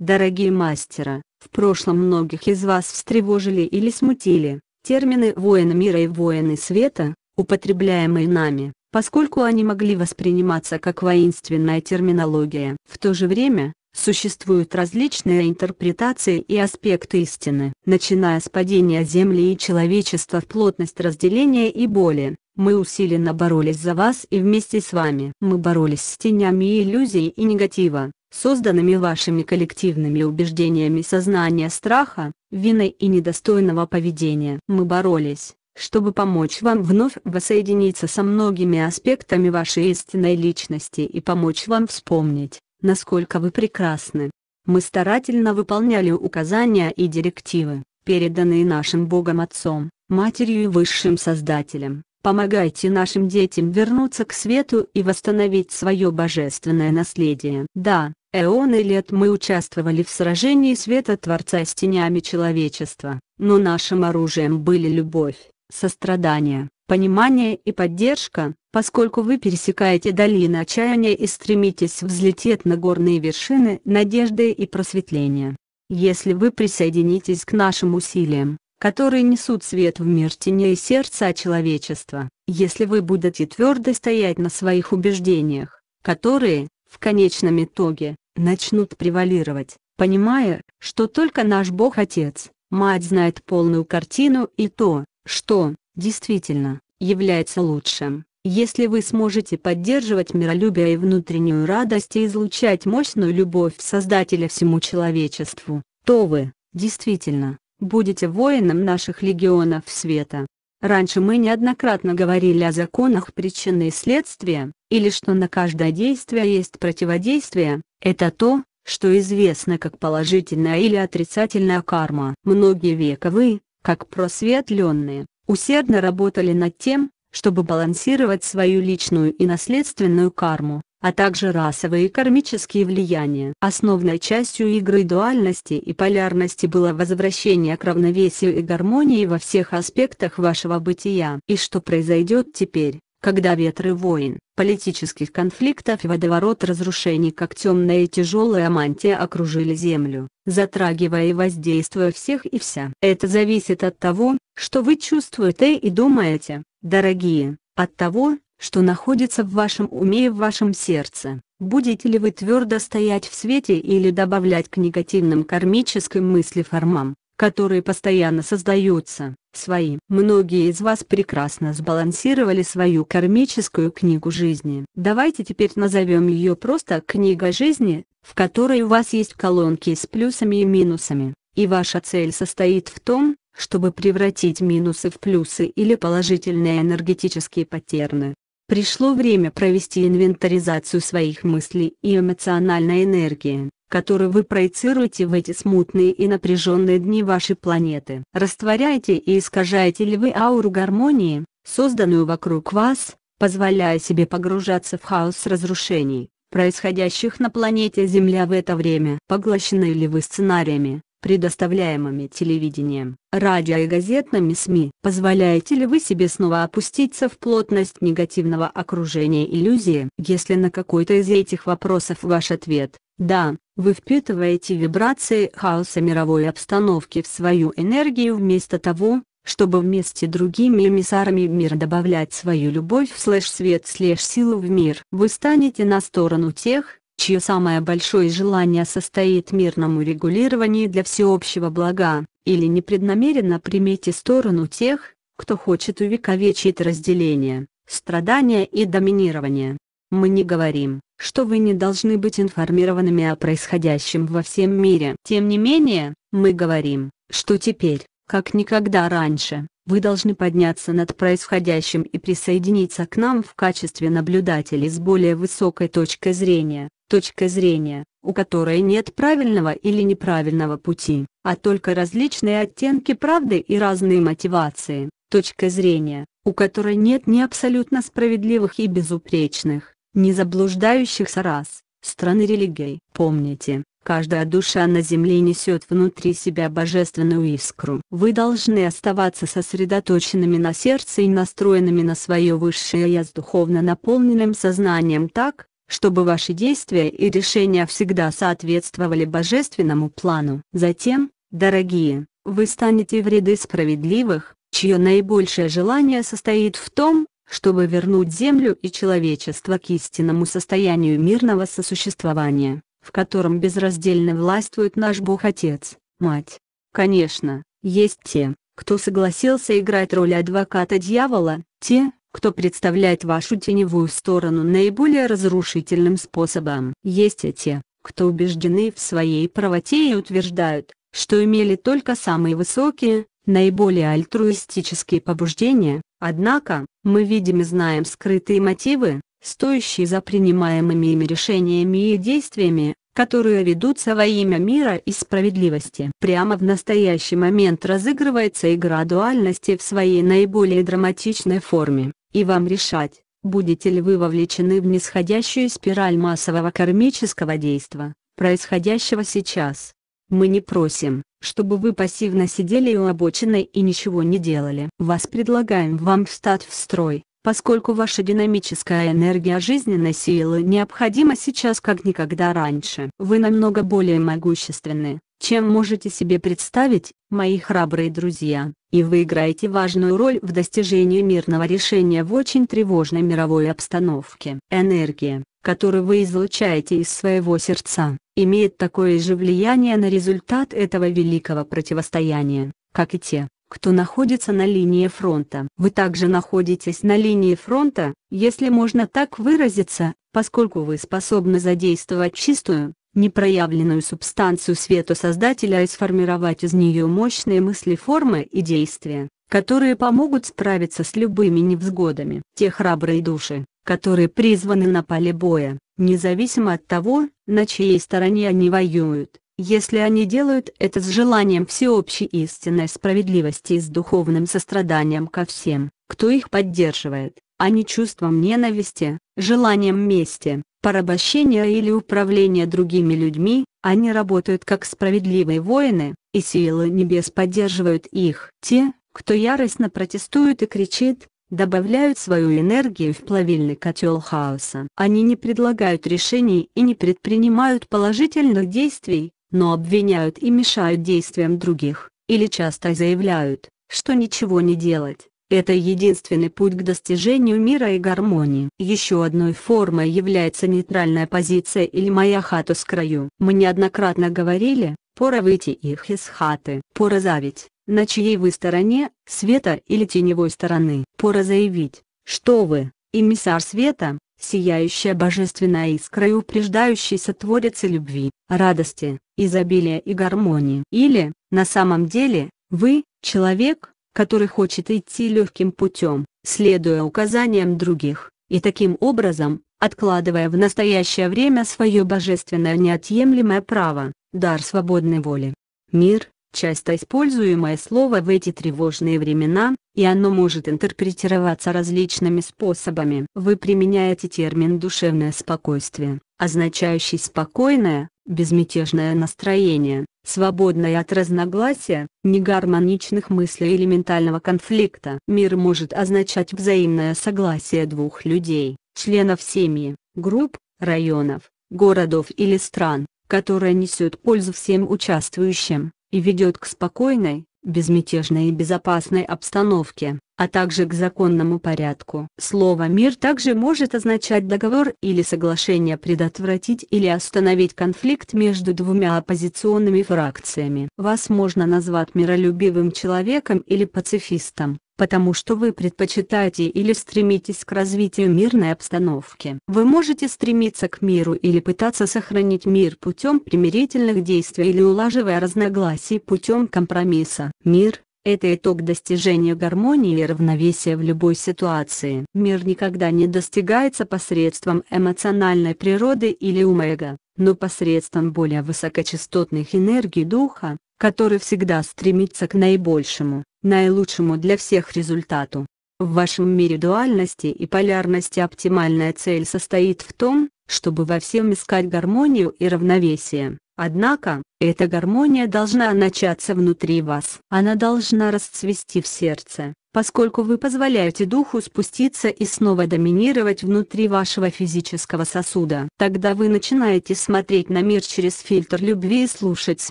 Дорогие мастера, в прошлом многих из вас встревожили или смутили термины «воины мира» и «воины света», употребляемые нами, поскольку они могли восприниматься как воинственная терминология. В то же время, существуют различные интерпретации и аспекты истины. Начиная с падения Земли и человечества в плотность разделения и боли, мы усиленно боролись за вас и вместе с вами. Мы боролись с тенями иллюзий и негатива, созданными вашими коллективными убеждениями сознания страха, вины и недостойного поведения. Мы боролись, чтобы помочь вам вновь воссоединиться со многими аспектами вашей истинной личности и помочь вам вспомнить, насколько вы прекрасны. Мы старательно выполняли указания и директивы, переданные нашим Богом Отцом, Матерью и Высшим Создателем. Помогайте нашим детям вернуться к свету и восстановить свое божественное наследие. Да, Эоны лет мы участвовали в сражении света Творца с тенями человечества, но нашим оружием были любовь, сострадание, понимание и поддержка, поскольку вы пересекаете долины отчаяния и стремитесь взлететь на горные вершины надежды и просветления. Если вы присоединитесь к нашим усилиям, которые несут свет в мир теней сердца человечества, если вы будете твердо стоять на своих убеждениях, которые, в конечном итоге, начнут превалировать, понимая, что только наш Бог Отец, Мать знает полную картину и то, что, действительно, является лучшим. Если вы сможете поддерживать миролюбие и внутреннюю радость и излучать мощную любовь Создателя всему человечеству, то вы, действительно, будете воином наших легионов света. Раньше мы неоднократно говорили о законах причины и следствия, или что на каждое действие есть противодействие, это то, что известно как положительная или отрицательная карма. Многие вековые, как просветленные, усердно работали над тем, чтобы балансировать свою личную и наследственную карму, а также расовые и кармические влияния. Основной частью игры дуальности и полярности было возвращение к равновесию и гармонии во всех аспектах вашего бытия. И что произойдет теперь? когда ветры войн, политических конфликтов и водоворот разрушений как темная и тяжелая мантия окружили Землю, затрагивая и воздействуя всех и вся. Это зависит от того, что вы чувствуете и думаете, дорогие, от того, что находится в вашем уме и в вашем сердце. Будете ли вы твердо стоять в свете или добавлять к негативным кармическим мыслеформам, которые постоянно создаются, свои. Многие из вас прекрасно сбалансировали свою кармическую книгу жизни. Давайте теперь назовем ее просто «Книга жизни», в которой у вас есть колонки с плюсами и минусами, и ваша цель состоит в том, чтобы превратить минусы в плюсы или положительные энергетические паттерны. Пришло время провести инвентаризацию своих мыслей и эмоциональной энергии, которую вы проецируете в эти смутные и напряженные дни вашей планеты. Растворяете и искажаете ли вы ауру гармонии, созданную вокруг вас, позволяя себе погружаться в хаос разрушений, происходящих на планете Земля в это время. Поглощены ли вы сценариями, предоставляемыми телевидением, радио и газетными СМИ. Позволяете ли вы себе снова опуститься в плотность негативного окружения иллюзии? Если на какой-то из этих вопросов ваш ответ «да», вы впитываете вибрации хаоса мировой обстановки в свою энергию вместо того, чтобы вместе другими эмиссарами мира добавлять свою любовь слэш свет слэш силу в мир. Вы станете на сторону тех, чье самое большое желание состоит в мирном урегулировании для всеобщего блага, или непреднамеренно примете сторону тех, кто хочет увековечить разделение, страдания и доминирование. Мы не говорим, что вы не должны быть информированными о происходящем во всем мире. Тем не менее, мы говорим, что теперь, как никогда раньше, вы должны подняться над происходящим и присоединиться к нам в качестве наблюдателей с более высокой точкой зрения, Точка зрения, у которой нет правильного или неправильного пути, а только различные оттенки правды и разные мотивации, точка зрения, у которой нет ни абсолютно справедливых и безупречных, ни заблуждающихся раз стран религий. Помните, каждая душа на земле несет внутри себя божественную искру. Вы должны оставаться сосредоточенными на сердце и настроенными на свое высшее «я» с духовно наполненным сознанием так, чтобы ваши действия и решения всегда соответствовали божественному плану. Затем, дорогие, вы станете в ряды справедливых, чье наибольшее желание состоит в том, чтобы вернуть Землю и человечество к истинному состоянию мирного сосуществования в котором безраздельно властвует наш Бог-Отец, Мать. Конечно, есть те, кто согласился играть роль адвоката дьявола, те, кто представляет вашу теневую сторону наиболее разрушительным способом. Есть и те, кто убеждены в своей правоте и утверждают, что имели только самые высокие, наиболее альтруистические побуждения, однако, мы видим и знаем скрытые мотивы, стоящий за принимаемыми ими решениями и действиями, которые ведутся во имя мира и справедливости. Прямо в настоящий момент разыгрывается игра дуальности в своей наиболее драматичной форме, и вам решать, будете ли вы вовлечены в нисходящую спираль массового кармического действа, происходящего сейчас. Мы не просим, чтобы вы пассивно сидели у обочины и ничего не делали. Вас предлагаем вам встать в строй, поскольку ваша динамическая энергия жизненной силы необходима сейчас как никогда раньше. Вы намного более могущественны, чем можете себе представить, мои храбрые друзья, и вы играете важную роль в достижении мирного решения в очень тревожной мировой обстановке. Энергия, которую вы излучаете из своего сердца, имеет такое же влияние на результат этого великого противостояния, как и те, кто находится на линии фронта. Вы также находитесь на линии фронта, если можно так выразиться, поскольку вы способны задействовать чистую, непроявленную субстанцию света Создателя и сформировать из нее мощные мысли формы и действия, которые помогут справиться с любыми невзгодами. Те храбрые души, которые призваны на поле боя, независимо от того, на чьей стороне они воюют, если они делают это с желанием всеобщей истинной справедливости и с духовным состраданием ко всем, кто их поддерживает, а не чувством ненависти, желанием мести, порабощения или управления другими людьми, они работают как справедливые воины, и силы небес поддерживают их. Те, кто яростно протестует и кричит, добавляют свою энергию в плавильный котел хаоса. Они не предлагают решений и не предпринимают положительных действий, но обвиняют и мешают действиям других, или часто заявляют, что ничего не делать. Это единственный путь к достижению мира и гармонии. Еще одной формой является нейтральная позиция или «моя хата с краю». Мы неоднократно говорили, пора выйти их из хаты. Пора завить, на чьей вы стороне, света или теневой стороны. Пора заявить, что вы, эмиссар света, сияющая божественная искра и упреждающийся творец любви, радости, изобилия и гармонии. Или, на самом деле, вы, человек, который хочет идти легким путем, следуя указаниям других, и таким образом, откладывая в настоящее время свое божественное неотъемлемое право, дар свободной воли. Мир, часто используемое слово в эти тревожные времена, и оно может интерпретироваться различными способами. Вы применяете термин «душевное спокойствие», означающий спокойное, безмятежное настроение, свободное от разногласия, негармоничных мыслей или ментального конфликта. Мир может означать взаимное согласие двух людей, членов семьи, групп, районов, городов или стран, которое несет пользу всем участвующим и ведет к спокойной, безмятежной и безопасной обстановке, а также к законному порядку. Слово «мир» также может означать договор или соглашение предотвратить или остановить конфликт между двумя оппозиционными фракциями. Вас можно назвать миролюбивым человеком или пацифистом, потому что вы предпочитаете или стремитесь к развитию мирной обстановки. Вы можете стремиться к миру или пытаться сохранить мир путем примирительных действий или улаживая разногласия путем компромисса. Мир – это итог достижения гармонии и равновесия в любой ситуации. Мир никогда не достигается посредством эмоциональной природы или умэга, но посредством более высокочастотных энергий духа, который всегда стремится к наибольшему наилучшему для всех результату. В вашем мире дуальности и полярности оптимальная цель состоит в том, чтобы во всем искать гармонию и равновесие. Однако, эта гармония должна начаться внутри вас. Она должна расцвести в сердце, поскольку вы позволяете духу спуститься и снова доминировать внутри вашего физического сосуда. Тогда вы начинаете смотреть на мир через фильтр любви и слушать с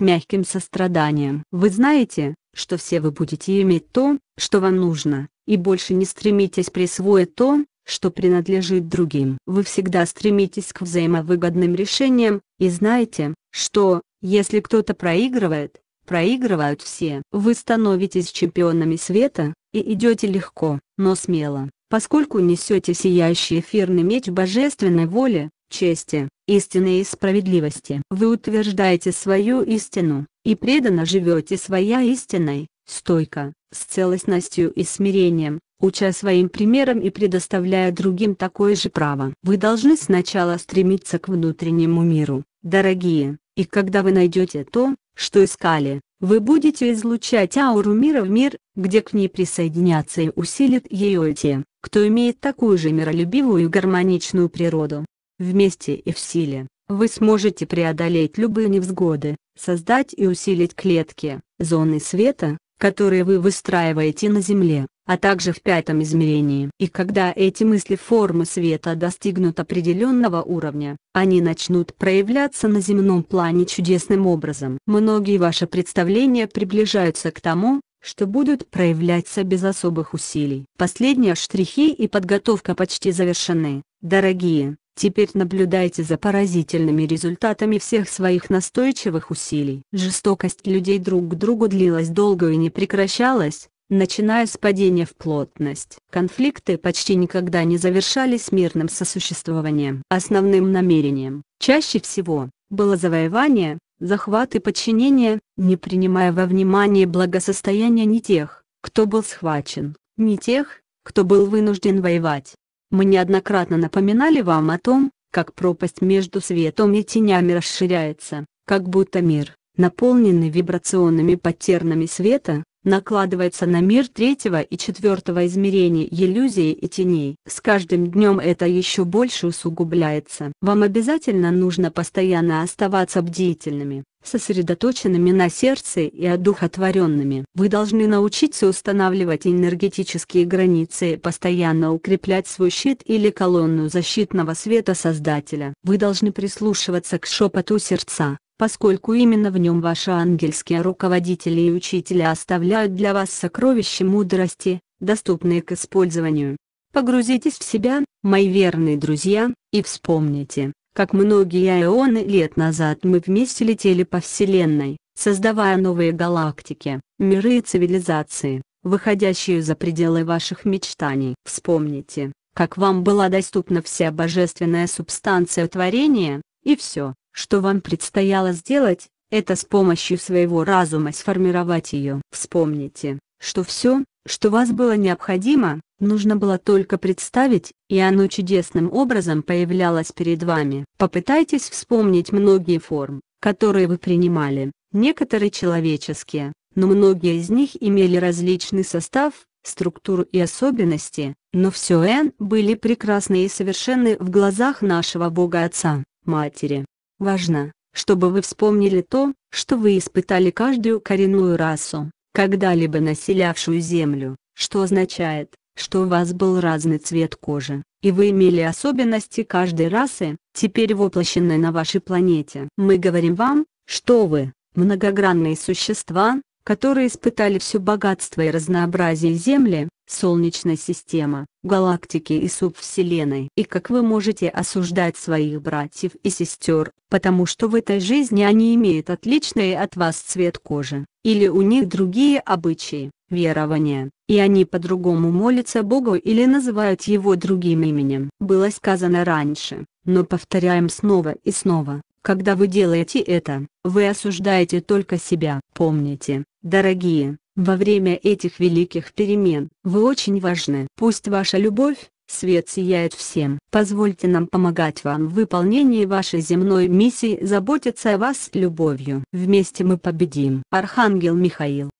мягким состраданием. Вы знаете, что все вы будете иметь то, что вам нужно, и больше не стремитесь присвоить то, что принадлежит другим. Вы всегда стремитесь к взаимовыгодным решениям, и знаете, что, если кто-то проигрывает, проигрывают все. Вы становитесь чемпионами света, и идете легко, но смело, поскольку несете сияющий эфирный меч божественной воли, чести, истины и справедливости. Вы утверждаете свою истину, и преданно живете своя истиной, стойко, с целостностью и смирением, уча своим примером и предоставляя другим такое же право. Вы должны сначала стремиться к внутреннему миру, дорогие, и когда вы найдете то, что искали, вы будете излучать ауру мира в мир, где к ней присоединятся и усилит ее те, кто имеет такую же миролюбивую и гармоничную природу. Вместе и в силе, вы сможете преодолеть любые невзгоды, создать и усилить клетки, зоны света, которые вы выстраиваете на Земле, а также в пятом измерении. И когда эти мысли формы света достигнут определенного уровня, они начнут проявляться на земном плане чудесным образом. Многие ваши представления приближаются к тому, что будут проявляться без особых усилий. Последние штрихи и подготовка почти завершены, дорогие, Теперь наблюдайте за поразительными результатами всех своих настойчивых усилий. Жестокость людей друг к другу длилась долго и не прекращалась, начиная с падения в плотность. Конфликты почти никогда не завершались мирным сосуществованием. Основным намерением, чаще всего, было завоевание, захват и подчинение, не принимая во внимание благосостояние ни тех, кто был схвачен, ни тех, кто был вынужден воевать. Мы неоднократно напоминали вам о том, как пропасть между светом и тенями расширяется, как будто мир, наполненный вибрационными паттернами света, накладывается на мир третьего и четвертого измерений иллюзии и теней. С каждым днем это еще больше усугубляется. Вам обязательно нужно постоянно оставаться бдительными, сосредоточенными на сердце и одухотворенными. Вы должны научиться устанавливать энергетические границы и постоянно укреплять свой щит или колонну защитного света Создателя. Вы должны прислушиваться к шепоту сердца, поскольку именно в нем ваши ангельские руководители и учителя оставляют для вас сокровища мудрости, доступные к использованию. Погрузитесь в себя, мои верные друзья, и вспомните, как многие эоны лет назад мы вместе летели по Вселенной, создавая новые галактики, миры и цивилизации, выходящие за пределы ваших мечтаний. Вспомните, как вам была доступна вся божественная субстанция творения, и все, что вам предстояло сделать, это с помощью своего разума сформировать ее. Вспомните, что все, что вас было необходимо, нужно было только представить, и оно чудесным образом появлялось перед вами. Попытайтесь вспомнить многие формы, которые вы принимали, некоторые человеческие, но многие из них имели различный состав, структуру и особенности, но все Н были прекрасны и совершенны в глазах нашего Бога Отца, Матери. Важно, чтобы вы вспомнили то, что вы испытали каждую коренную расу, когда-либо населявшую Землю, что означает, что у вас был разный цвет кожи, и вы имели особенности каждой расы, теперь воплощенной на вашей планете. Мы говорим вам, что вы – многогранные существа, которые испытали все богатство и разнообразие Земли, Солнечная система, галактики и субвселенной. И как вы можете осуждать своих братьев и сестер, потому что в этой жизни они имеют отличный от вас цвет кожи, или у них другие обычаи, верования, и они по-другому молятся Богу или называют Его другим именем. Было сказано раньше, но повторяем снова и снова, когда вы делаете это, вы осуждаете только себя. Помните, дорогие, во время этих великих перемен вы очень важны. Пусть ваша любовь, свет сияет всем. Позвольте нам помогать вам в выполнении вашей земной миссии заботиться о вас любовью. Вместе мы победим. Архангел Михаил